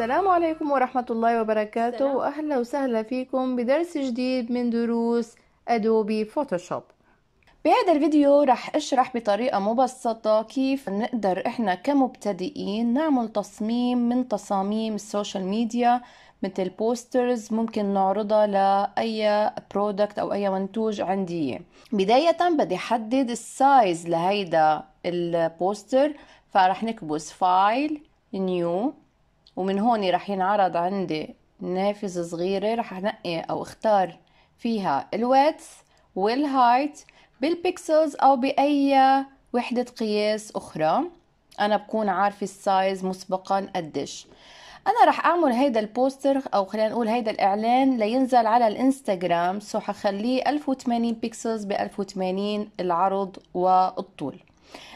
السلام عليكم ورحمة الله وبركاته السلام. وأهلا وسهلا فيكم بدرس جديد من دروس أدوبي فوتوشوب بهذا الفيديو رح اشرح بطريقة مبسطة كيف نقدر احنا كمبتدئين نعمل تصميم من تصاميم السوشيال ميديا مثل بوسترز ممكن نعرضها لأي برودكت أو أي منتوج عندي بداية بدي حدد السايز لهيدا البوستر فرح نكبس فايل نيو ومن هون رح ينعرض عندي نافذة صغيرة رح أنقي أو اختار فيها الويتس والهايت بالبيكسلز أو بأي وحدة قياس أخرى أنا بكون عارفة السايز مسبقا قديش أنا رح أعمل هيدا البوستر أو خلينا نقول هيدا الإعلان لينزل على الإنستغرام سو حخليه 1080 بيكسلز ب 1080 العرض والطول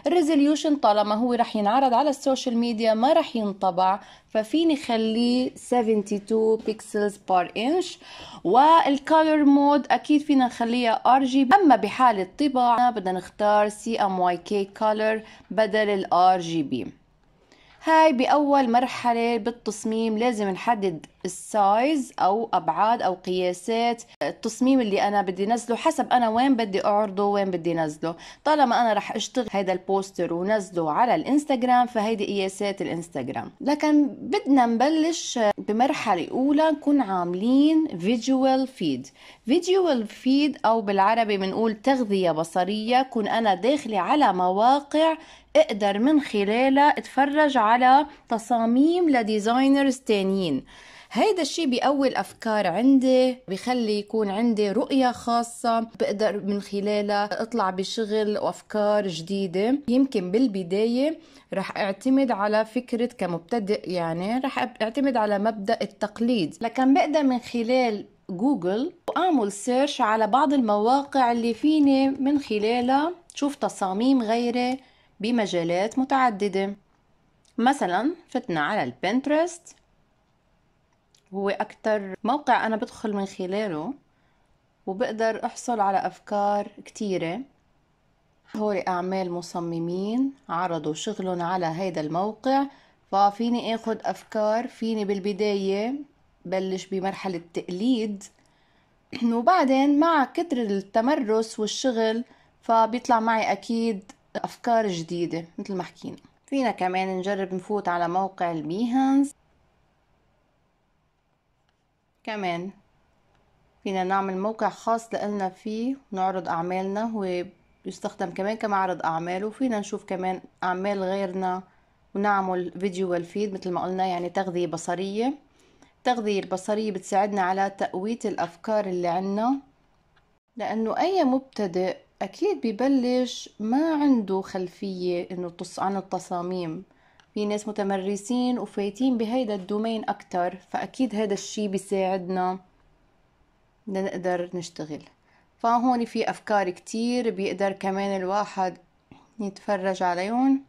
الريزوليوشن طالما هو رح ينعرض على السوشيال ميديا ما رح ينطبع ففيني خليه 72 بيكسلز بار انش والكالر مود اكيد فينا نخليها ار جي بي اما بحاله الطباعه بدنا نختار سي ام واي كي كالر بدل الار جي بي هاي بأول مرحلة بالتصميم لازم نحدد السايز او ابعاد او قياسات آه، التصميم اللي انا بدي نزله حسب انا وين بدي اعرضه وين بدي نزله طالما انا رح اشتغل هذا البوستر ونزله على الانستغرام فهيدي قياسات الانستغرام لكن بدنا نبلش آه، بمرحله اولى نكون عاملين فيجوال فيد فيجوال فيد او بالعربي بنقول تغذيه بصريه كون انا داخله على مواقع اقدر من خلالها اتفرج على تصاميم لديزاينرز تانيين هيدا الشيء بأول أفكار عندي بخلي يكون عندي رؤية خاصة بقدر من خلالها أطلع بشغل وأفكار جديدة يمكن بالبداية رح أعتمد على فكرة كمبتدئ يعني رح أعتمد على مبدأ التقليد لكن بقدر من خلال جوجل واعمل سيرش على بعض المواقع اللي فيني من خلالها شوف تصاميم غيري بمجالات متعددة مثلا فتنا على البنترست هو أكتر موقع أنا بدخل من خلاله وبقدر أحصل على أفكار كتيرة هو أعمال مصممين عرضوا شغلهم على هيدا الموقع ففيني أخد أفكار فيني بالبداية بلش بمرحلة تقليد وبعدين مع كتر التمرس والشغل فبيطلع معي أكيد أفكار جديدة مثل ما حكينا فينا كمان نجرب نفوت على موقع البيهانس كمان فينا نعمل موقع خاص لنا فيه ونعرض أعمالنا ويستخدم كمان كمعرض أعمال وفينا نشوف كمان أعمال غيرنا ونعمل فيديو والفيد مثل ما قلنا يعني تغذية بصرية التغذية البصرية بتساعدنا على تقوية الأفكار اللي عنا لأنه أي مبتدئ أكيد ببلش ما عنده خلفية إنه عن التصاميم في ناس متمرسين وفايتين بهيدا الدومين أكتر فأكيد هذا الشي بيساعدنا نقدر نشتغل فهون في أفكار كتير بيقدر كمان الواحد يتفرج عليهم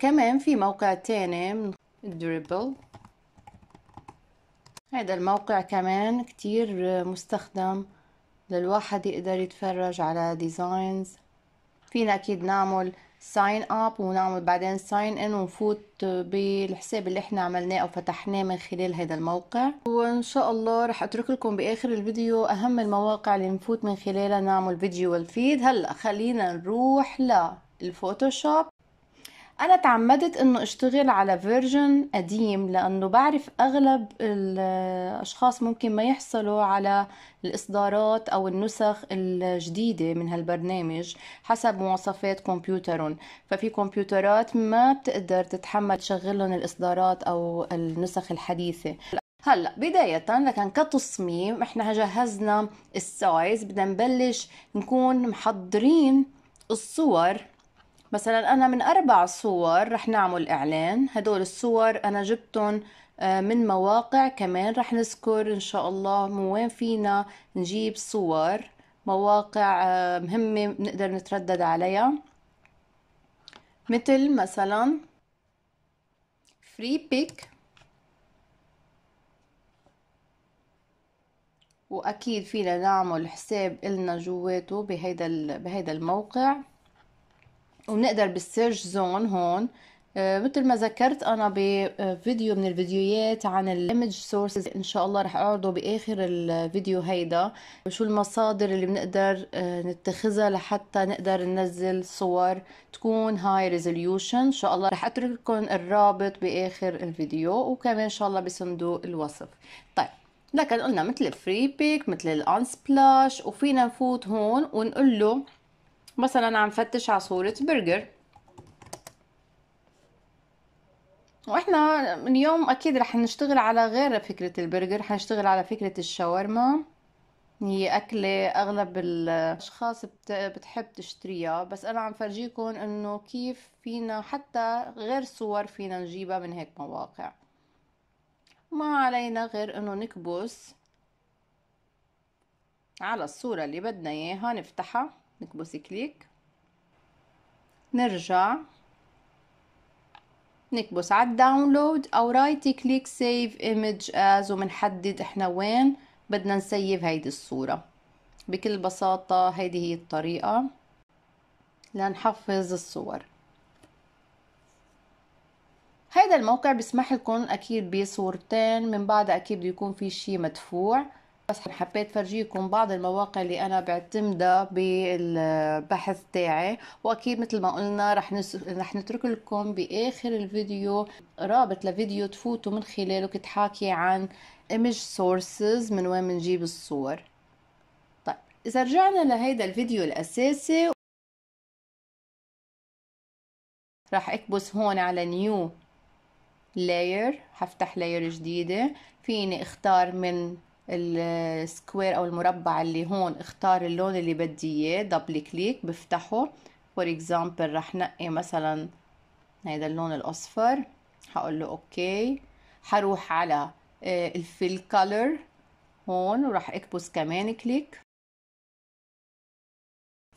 كمان في موقع تاني دريبل هذا الموقع كمان كتير مستخدم للواحد يقدر يتفرج على ديزاينز فينا أكيد نعمل ساين اب ونعمل بعدين ساين ان ونفوت بالحساب اللي احنا عملناه او فتحناه من خلال هذا الموقع وان شاء الله رح اترك لكم باخر الفيديو اهم المواقع اللي نفوت من خلالها نعمل فيديو والفيد هلا خلينا نروح للفوتوشوب انا تعمدت انه اشتغل على فيرجن قديم لانه بعرف اغلب الاشخاص ممكن ما يحصلوا على الاصدارات او النسخ الجديده من هالبرنامج حسب مواصفات كمبيوترهم ففي كمبيوترات ما بتقدر تتحمل تشغل الاصدارات او النسخ الحديثه هلا بداية لكن كتصميم احنا جهزنا السايز بدنا نبلش نكون محضرين الصور مثلا انا من اربع صور رح نعمل اعلان هدول الصور انا جبتهم آه، من مواقع كمان رح نذكر ان شاء الله من وين فينا نجيب صور مواقع آه، مهمة بنقدر نتردد عليها مثل مثلا فري بيك واكيد فينا نعمل حساب النا جواته بهيدا بهيدا الموقع وبنقدر بالسيرش زون هون آه، مثل ما ذكرت انا بفيديو آه، من الفيديوهات عن الايمج سورسز ان شاء الله رح اعرضه باخر الفيديو هيدا وشو المصادر اللي بنقدر آه، نتخذها لحتى نقدر ننزل صور تكون هاي ريزوليوشن ان شاء الله رح اترك لكم الرابط باخر الفيديو وكمان ان شاء الله بصندوق الوصف طيب لكن قلنا مثل الفري بيك مثل الانسبلاش وفينا نفوت هون ونقول له مثلا عم فتش على صورة برجر واحنا اليوم اكيد رح نشتغل على غير فكرة البرجر حنشتغل على فكرة الشاورما هي أكلة أغلب الأشخاص بتحب تشتريها بس أنا عم فرجيكم إنه كيف فينا حتى غير صور فينا نجيبها من هيك مواقع ما علينا غير إنه نكبس على الصورة اللي بدنا إياها نفتحها نكبس كليك نرجع نكبس على الداونلود او رايت كليك سيف ايمج از وبنحدد احنا وين بدنا نسيف هيدي الصورة بكل بساطة هيدي هي الطريقة لنحفظ الصور هيدا الموقع بيسمح لكم اكيد بصورتين من بعدها اكيد بده يكون في شي مدفوع بس حبيت فرجيكم بعض المواقع اللي انا بعتمدها بالبحث تاعي واكيد مثل ما قلنا رح نس... رح نترك لكم باخر الفيديو رابط لفيديو تفوتوا من خلاله كنت حاكي عن image sources من وين بنجيب الصور طيب اذا رجعنا لهيدا الفيديو الاساسي راح اكبس هون على نيو لاير هفتح لاير جديدة فيني اختار من السكوير او المربع اللي هون اختار اللون اللي بدي اياه دبل كليك بفتحه فور اكزامبل رح نقي مثلا هيدا اللون الاصفر هقول له اوكي هروح على آه، الفيل كولر هون وراح اكبس كمان كليك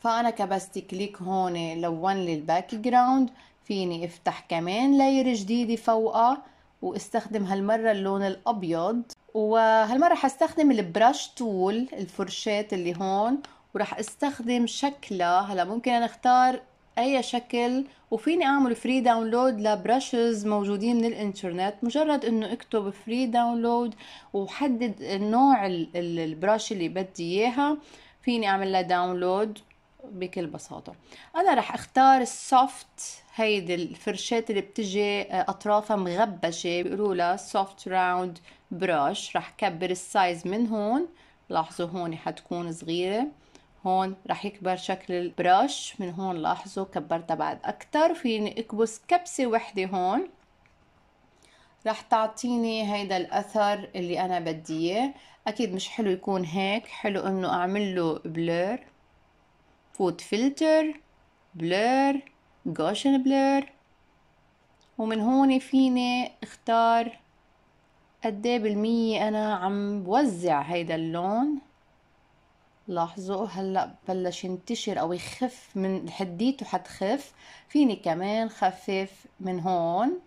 فانا كبست كليك هون لون لي الباك جراوند فيني افتح كمان لاير جديده فوقها واستخدم هالمره اللون الابيض وهالمرة حستخدم البراش تول الفرشاة اللي هون وراح استخدم شكلها هلا ممكن انا اختار اي شكل وفيني اعمل فري داونلود لبرشز موجودين من الانترنت مجرد انه اكتب فري داونلود وحدد نوع البرش اللي بدي اياها فيني اعمل لها داونلود بكل بساطة أنا راح أختار السوفت هيدي الفرشات اللي بتجي آه، أطرافها مغبشة بيقولوا لها سوفت راوند براش رح كبر السايز من هون لاحظوا هون حتكون صغيرة هون رح يكبر شكل البراش من هون لاحظوا كبرتها بعد أكتر فيني أكبس كبسة وحدة هون رح تعطيني هيدا الأثر اللي أنا بديه أكيد مش حلو يكون هيك حلو إنه أعمل له بلور فوت فلتر بلور جوشن بلور ومن هون فيني اختار قد ايه بالمية انا عم بوزع هيدا اللون لاحظوا هلا بلش ينتشر او يخف من حديته حتخف فيني كمان خفف من هون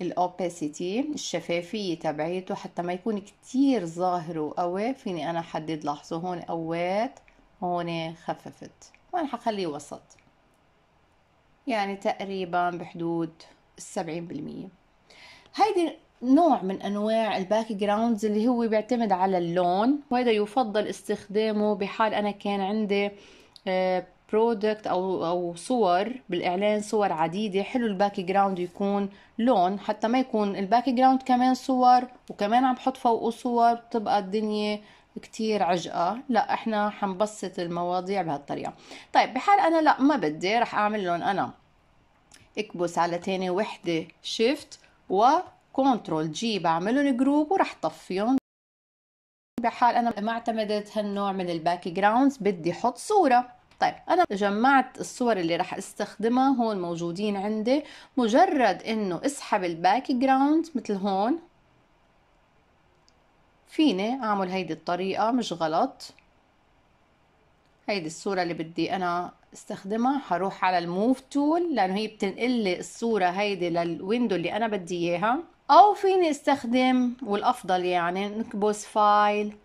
الاوباسيتي الشفافية تبعيته حتى ما يكون كتير ظاهر وقوي فيني انا حدد لاحظوا هون قويت هون خففت وانا حخليه وسط يعني تقريبا بحدود السبعين بالمية هيدي نوع من انواع الباك جراوندز اللي هو بيعتمد على اللون وهذا يفضل استخدامه بحال انا كان عندي برودكت آه، او او صور بالاعلان صور عديده حلو الباك جراوند يكون لون حتى ما يكون الباك جراوند كمان صور وكمان عم بحط فوقه صور بتبقى الدنيا كتير عجقة لا احنا حنبسط المواضيع بهالطريقة طيب بحال انا لا ما بدي رح اعمل لون انا اكبس على تاني وحدة شيفت و كنترول جي بعملهم جروب وراح طفيهم بحال انا ما اعتمدت هالنوع من الباك جراوندز بدي احط صوره طيب انا جمعت الصور اللي راح استخدمها هون موجودين عندي مجرد انه اسحب الباك جراوند مثل هون فيني اعمل هيدي الطريقه مش غلط هيدي الصوره اللي بدي انا استخدمها حروح على الموف تول لانه هي بتنقل لي الصوره هيدي للويندو اللي انا بدي اياها او فيني استخدم والافضل يعني نكبس فايل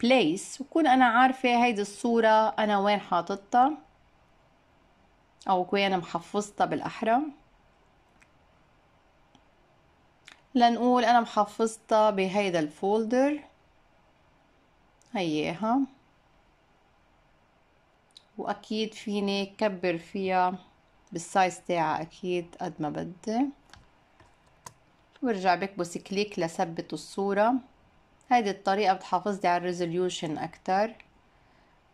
بليس وكون انا عارفة هيدي الصورة انا وين حاططها او وين محفظتها بالاحرى لنقول انا محفظتها بهيدا الفولدر هيها واكيد فيني كبر فيها بالسايز تاعها اكيد قد ما بدي وارجع بكبس كليك لثبت الصورة هيدي الطريقة بتحافظلي على الريزوليوشن أكتر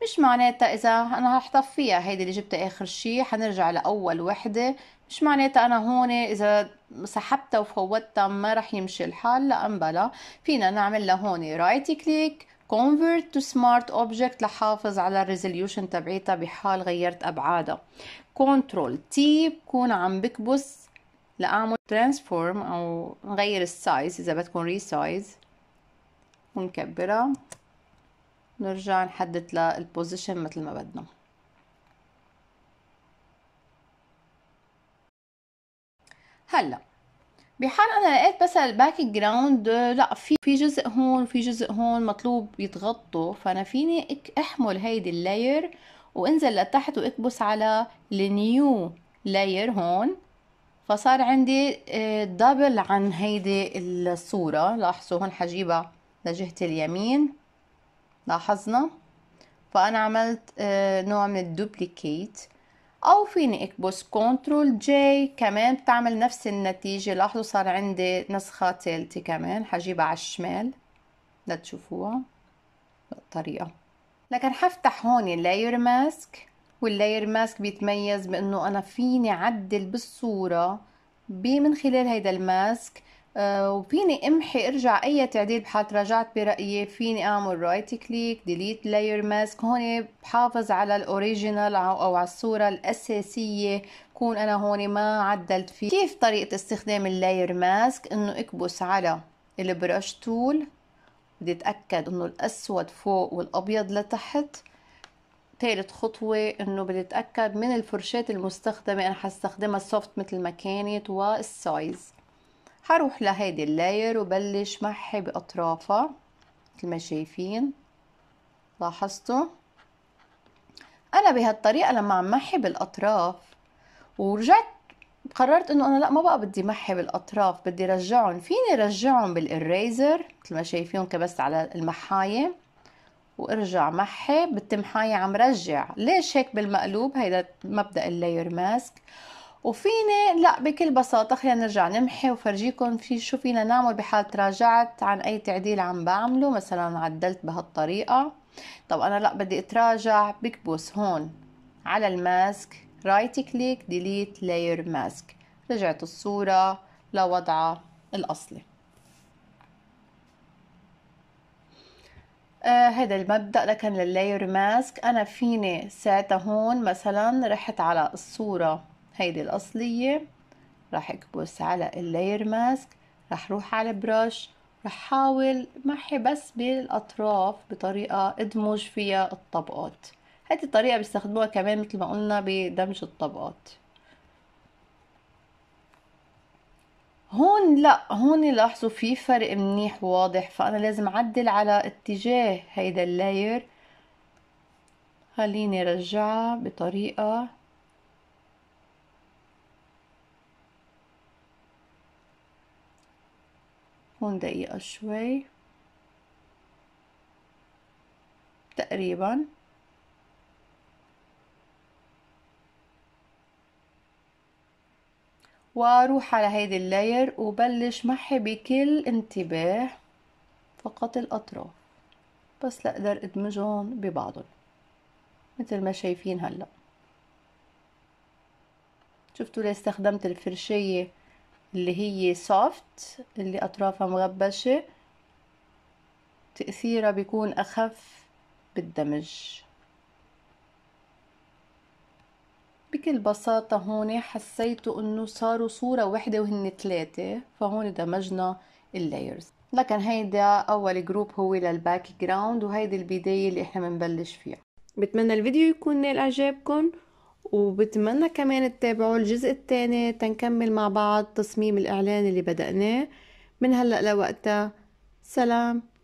مش معناتها إذا أنا طفيها هيدي اللي جبتها آخر شي حنرجع لأول وحدة مش معناتها أنا هون إذا سحبتها وفوتها ما رح يمشي الحال لا أمبلا فينا نعمل لهون رايت كليك convert to smart object لحافظ على الريزوليوشن تبعيتها بحال غيرت ابعادها كنترول تي بكون عم بكبس لأعمل transform أو نغير السايز إذا بدكم ريسايز ونكبرها نرجع نحدد للبوزيشن مثل ما بدنا هلا بحال انا لقيت بس الباك جراوند لا في في جزء هون وفي جزء هون مطلوب يتغطوا فانا فيني احمل هيدي اللاير وانزل لتحت واكبس على النيو لاير هون فصار عندي دبل آه، عن هيدي الصورة لاحظوا هون حجيبها لجهة اليمين لاحظنا فأنا عملت آه، نوع من الدوبليكيت أو فيني أكبس كنترول جي كمان بتعمل نفس النتيجة لاحظوا صار عندي نسخة ثالثة كمان حجيبها على الشمال لتشوفوها بالطريقة لكن حفتح هون اللاير ماسك واللاير ماسك بيتميز بانه انا فيني عدل بالصورة من خلال هيدا الماسك آه، وفيني امحي ارجع اي تعديل بحال رجعت برايي فيني اعمل رايت كليك ديليت لاير ماسك هون بحافظ على الاوريجينال او على الصوره الاساسيه بكون انا هون ما عدلت فيه كيف طريقه استخدام اللاير ماسك انه اكبس على البرش تول بدي اتاكد انه الاسود فوق والابيض لتحت ثالث خطوة انه بدي اتأكد من الفرشات المستخدمة انا حستخدمها السوفت مثل ما كانت والسايز هروح لهيدي اللاير وبلش محي باطرافها مثل ما شايفين لاحظتوا انا بهالطريقة لما عم محي بالاطراف ورجعت قررت انه انا لا ما بقى بدي محي بالاطراف بدي رجعهم فيني رجعهم بالاريزر مثل ما شايفين كبست على المحاية وارجع محي بالتمحاية عم رجع ليش هيك بالمقلوب هيدا مبدأ اللاير ماسك وفيني لا بكل بساطة خلينا نرجع نمحي وفرجيكم في شو فينا نعمل بحال تراجعت عن أي تعديل عم بعمله مثلا عدلت بهالطريقة طب أنا لا بدي أتراجع بكبس هون على الماسك رايت كليك ديليت لاير ماسك رجعت الصورة لوضعها الأصلي آه هذا المبدأ لكن لللاير ماسك أنا فيني ساعتها هون مثلا رحت على الصورة هيدي الأصلية راح أكبس على اللاير ماسك راح روح على البرش رح حاول محي بس بالأطراف بطريقة ادمج فيها الطبقات هذه الطريقة بيستخدموها كمان مثل ما قلنا بدمج الطبقات هون لا هون لاحظوا في فرق منيح واضح فانا لازم اعدل على اتجاه هيدا اللاير خليني ارجعها بطريقه هون دقيقه شوي تقريبا واروح على هيدي اللاير وبلش محي بكل انتباه فقط الاطراف بس لأقدر ادمجهم ببعضهم مثل ما شايفين هلأ شفتوا ليه استخدمت الفرشية اللي هي سوفت اللي أطرافها مغبشة تأثيرها بيكون أخف بالدمج بكل بساطة هون حسيتوا انه صاروا صورة وحدة وهن ثلاثة فهون دمجنا اللايرز لكن هيدا اول جروب هو للباك جراوند وهيدي البداية اللي احنا بنبلش فيها بتمنى الفيديو يكون نال اعجابكم وبتمنى كمان تتابعوا الجزء الثاني تنكمل مع بعض تصميم الاعلان اللي بدأناه من هلأ لوقتها سلام